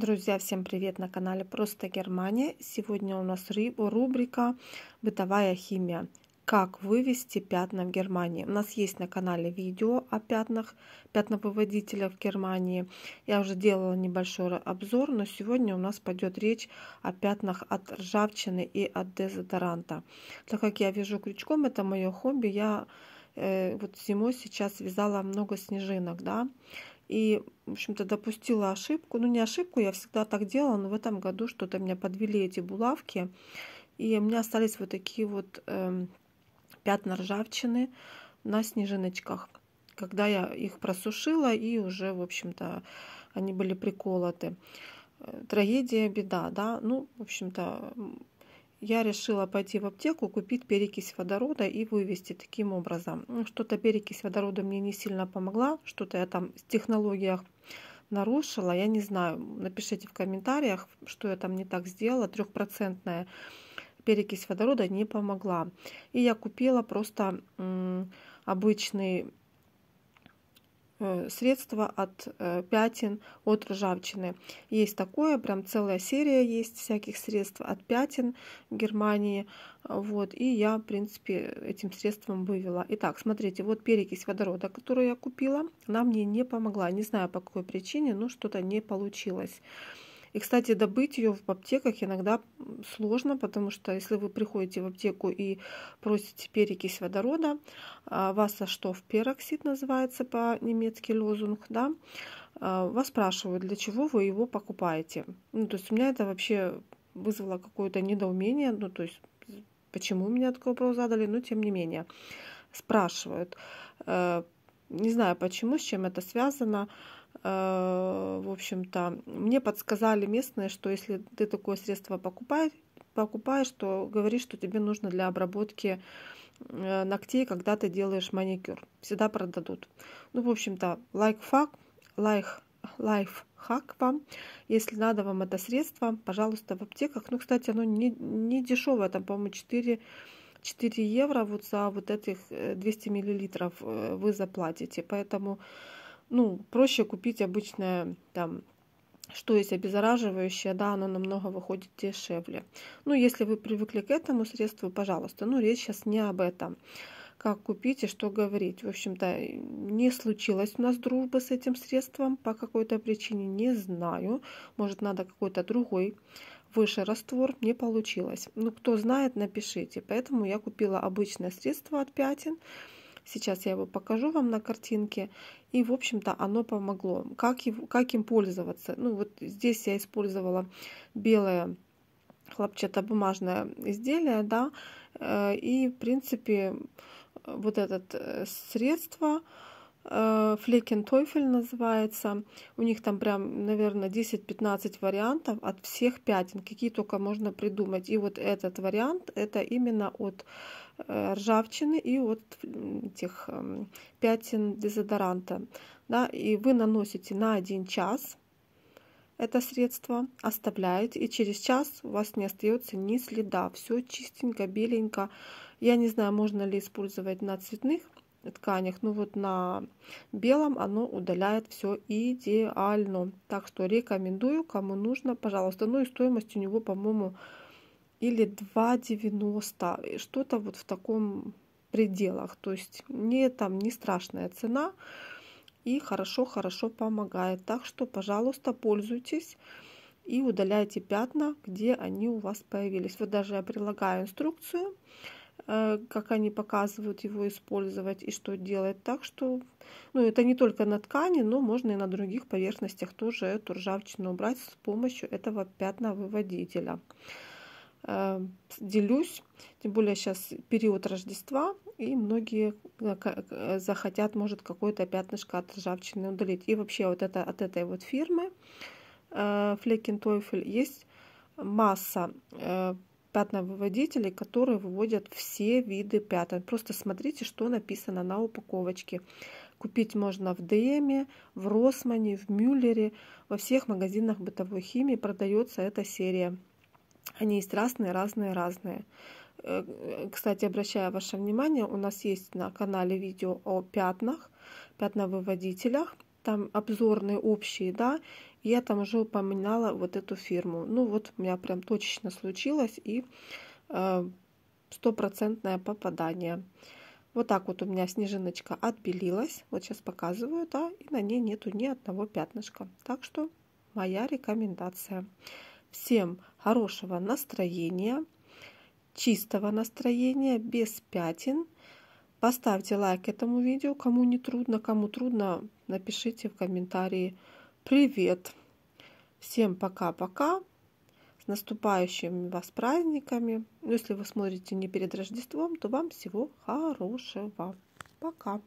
Друзья, всем привет на канале Просто Германия. Сегодня у нас рубрика «Бытовая химия. Как вывести пятна в Германии». У нас есть на канале видео о пятнах, пятновыводителях в Германии. Я уже делала небольшой обзор, но сегодня у нас пойдет речь о пятнах от ржавчины и от дезодоранта. Так как я вяжу крючком, это мое хобби, я э, вот зимой сейчас вязала много снежинок, да, и, в общем-то, допустила ошибку. Ну, не ошибку, я всегда так делала, но в этом году что-то меня подвели эти булавки. И у меня остались вот такие вот э, пятна ржавчины на снежиночках. Когда я их просушила и уже, в общем-то, они были приколоты э, трагедия, беда, да. Ну, в общем-то, я решила пойти в аптеку, купить перекись водорода и вывести таким образом. Ну, что-то перекись водорода мне не сильно помогла, что-то я там в технологиях нарушила, я не знаю. Напишите в комментариях, что я там не так сделала. Трехпроцентная перекись водорода не помогла. И я купила просто обычный Э, средства от э, пятен, от ржавчины. Есть такое, прям целая серия есть всяких средств от пятен в Германии. Вот, и я, в принципе, этим средством вывела. Итак, смотрите, вот перекись водорода, которую я купила, она мне не помогла. Не знаю по какой причине, но что-то не получилось. И, кстати, добыть ее в аптеках иногда сложно, потому что если вы приходите в аптеку и просите перекись водорода, а, вас а что в пероксид называется по-немецки лозунг, да, а, вас спрашивают, для чего вы его покупаете. Ну, то есть у меня это вообще вызвало какое-то недоумение, ну, то есть почему меня такой вопрос задали, но тем не менее спрашивают э, не знаю почему, с чем это связано. Э, в общем-то, мне подсказали местные, что если ты такое средство покупаешь, покупаешь, то говоришь, что тебе нужно для обработки э, ногтей, когда ты делаешь маникюр. Всегда продадут. Ну, в общем-то, лайк-фак, лайк лайфхак вам. Если надо вам это средство, пожалуйста, в аптеках. Ну, кстати, оно не, не дешевое, там, по-моему, 4 4 евро вот за вот этих 200 э, миллилитров э, вы заплатите. Поэтому ну, проще купить обычное там что есть обеззараживающее, да, оно намного выходит дешевле. Ну, если вы привыкли к этому средству, пожалуйста. Ну, речь сейчас не об этом. Как купить и что говорить. В общем-то, не случилось у нас дружба с этим средством по какой-то причине, не знаю. Может, надо какой-то другой выше раствор не получилось. Ну, кто знает, напишите. Поэтому я купила обычное средство от пятен. Сейчас я его покажу вам на картинке. И, в общем-то, оно помогло. Как, его, как им пользоваться? Ну, вот здесь я использовала белое хлопчатобумажное изделие, да. Э, и, в принципе, вот это э, средство Э, Флекен Тойфель называется. У них там прям, наверное, 10-15 вариантов от всех пятен, какие только можно придумать. И вот этот вариант, это именно от э, ржавчины и от этих эм, пятен дезодоранта. Да, и вы наносите на один час это средство, оставляете, и через час у вас не остается ни следа. Все чистенько, беленько. Я не знаю, можно ли использовать на цветных тканях. Ну вот на белом оно удаляет все идеально. Так что рекомендую, кому нужно, пожалуйста. Ну и стоимость у него, по-моему, или 2,90. Что-то вот в таком пределах. То есть не там не страшная цена и хорошо-хорошо помогает. Так что, пожалуйста, пользуйтесь и удаляйте пятна, где они у вас появились. Вот даже я прилагаю инструкцию Э, как они показывают его использовать и что делать. Так что ну, это не только на ткани, но можно и на других поверхностях тоже эту ржавчину убрать с помощью этого пятновыводителя. Э, делюсь, тем более сейчас период Рождества, и многие э, захотят, может, какое-то пятнышко от ржавчины удалить. И вообще вот это, от этой вот фирмы Флекентойфель есть масса пятновыводителей, которые выводят все виды пятен. Просто смотрите, что написано на упаковочке. Купить можно в ДМе, в Росмане, в Мюллере, во всех магазинах бытовой химии продается эта серия. Они есть разные, разные, разные. Э, кстати, обращаю ваше внимание, у нас есть на канале видео о пятнах, пятновыводителях там обзорные общие, да, я там уже упоминала вот эту фирму. Ну вот у меня прям точечно случилось и э, стопроцентное попадание. Вот так вот у меня снежиночка отпилилась. Вот сейчас показываю, да, и на ней нету ни одного пятнышка. Так что моя рекомендация. Всем хорошего настроения, чистого настроения, без пятен. Поставьте лайк этому видео, кому не трудно, кому трудно, напишите в комментарии привет. Всем пока-пока. С наступающими вас праздниками. Ну, если вы смотрите не перед Рождеством, то вам всего хорошего. Пока.